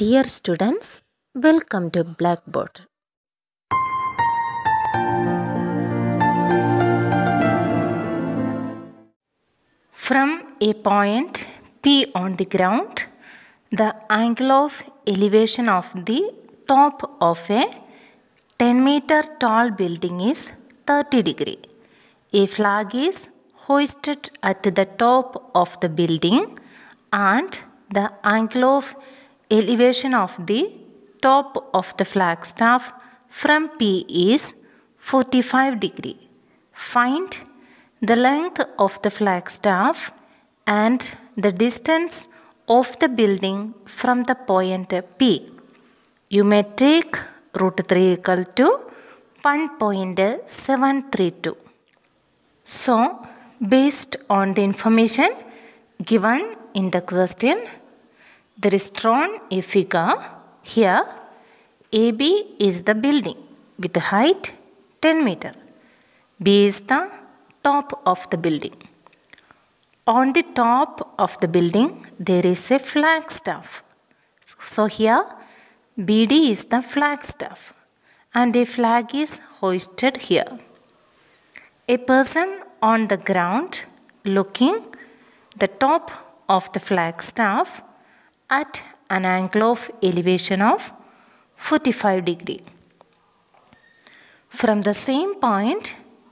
Dear students, welcome to Blackboard. From a point P on the ground, the angle of elevation of the top of a 10 meter tall building is 30 degree. A flag is hoisted at the top of the building and the angle of elevation of the top of the flagstaff from P is 45 degree. Find the length of the flagstaff and the distance of the building from the point P. You may take root 3 equal to 1.732. So, based on the information given in the question, there is drawn a figure. Here, AB is the building with height 10 meter. B is the top of the building. On the top of the building, there is a flagstaff. So here, BD is the flagstaff and a flag is hoisted here. A person on the ground looking the top of the flagstaff at an angle of elevation of 45 degree. From the same point,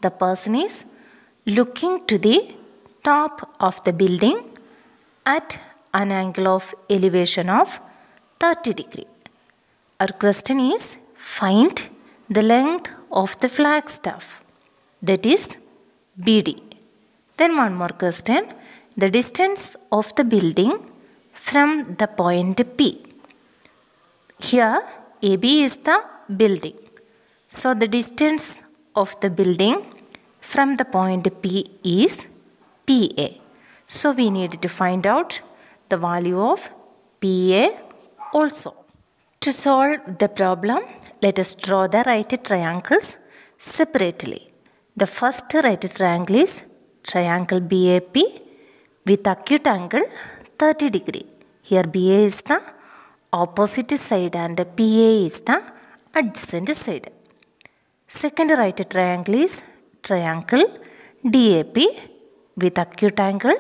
the person is looking to the top of the building at an angle of elevation of 30 degree. Our question is find the length of the flagstaff that is BD. Then one more question. The distance of the building from the point P. Here AB is the building. So the distance of the building from the point P is PA. So we need to find out the value of PA also. To solve the problem, let us draw the right triangles separately. The first right triangle is triangle BAP with acute angle 30 degree. Here BA is the opposite side and PA is the adjacent side. Second right triangle is triangle DAP with acute angle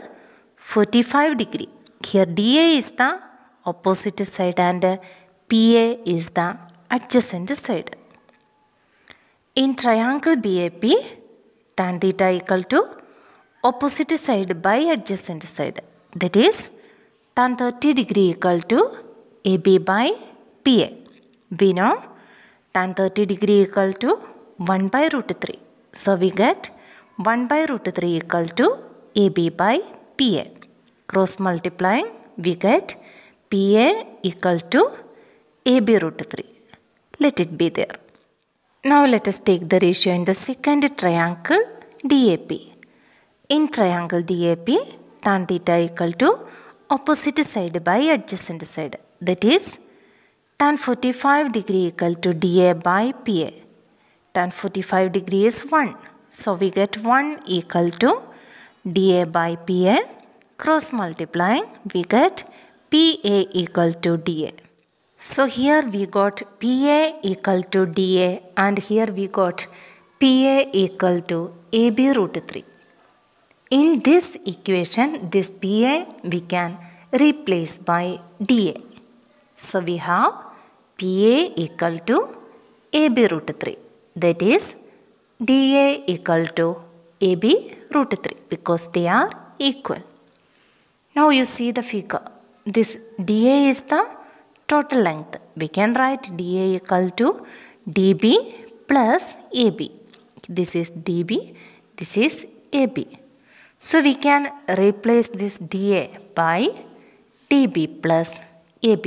45 degree. Here DA is the opposite side and PA is the adjacent side. In triangle BAP, tan theta equal to opposite side by adjacent side. That is tan 30 degree equal to AB by PA. We know tan 30 degree equal to 1 by root 3. So we get 1 by root 3 equal to AB by PA. Cross multiplying we get PA equal to AB root 3. Let it be there. Now let us take the ratio in the second triangle DAP. In triangle DAP, tan theta equal to opposite side by adjacent side that is tan 45 degree equal to dA by PA. Tan 45 degree is 1. So we get 1 equal to dA by PA. Cross multiplying we get PA equal to dA. So here we got PA equal to dA and here we got PA equal to AB root 3. In this equation, this PA we can replace by DA. So we have PA equal to AB root 3. That is DA equal to AB root 3 because they are equal. Now you see the figure. This DA is the total length. We can write DA equal to DB plus AB. This is DB, this is AB. So we can replace this dA by dB plus AB.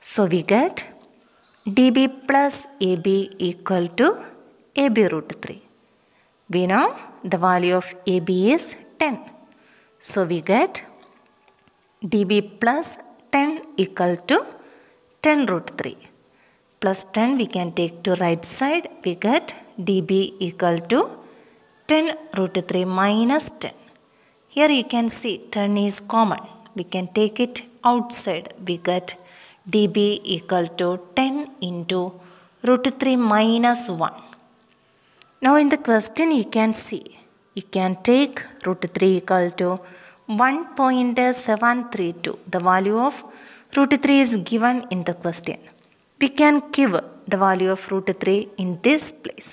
So we get dB plus AB equal to AB root 3. We know the value of AB is 10. So we get dB plus 10 equal to 10 root 3. Plus 10 we can take to right side. We get dB equal to 10 root 3 minus 10. Here you can see 10 is common. We can take it outside. We get db equal to 10 into root 3 minus 1. Now in the question you can see, you can take root 3 equal to 1.732. The value of root 3 is given in the question. We can give the value of root 3 in this place.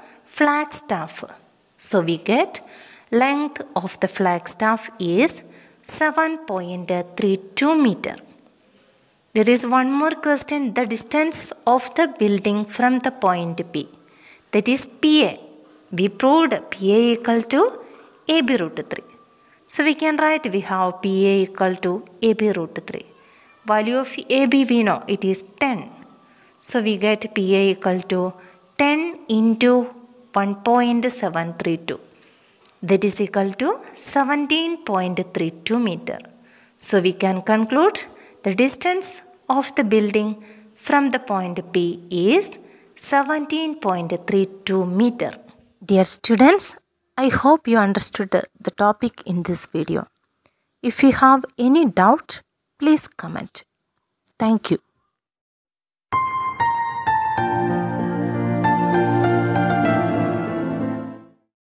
Flagstaff. So we get length of the flagstaff is 7.32 meter. There is one more question the distance of the building from the point P that is PA. We proved PA equal to AB root 3. So we can write we have PA equal to AB root 3. Value of AB we know it is 10. So we get PA equal to 10 into 1.732 that is equal to 17.32 meter. So we can conclude the distance of the building from the point P is 17.32 meter. Dear students, I hope you understood the topic in this video. If you have any doubt, please comment. Thank you.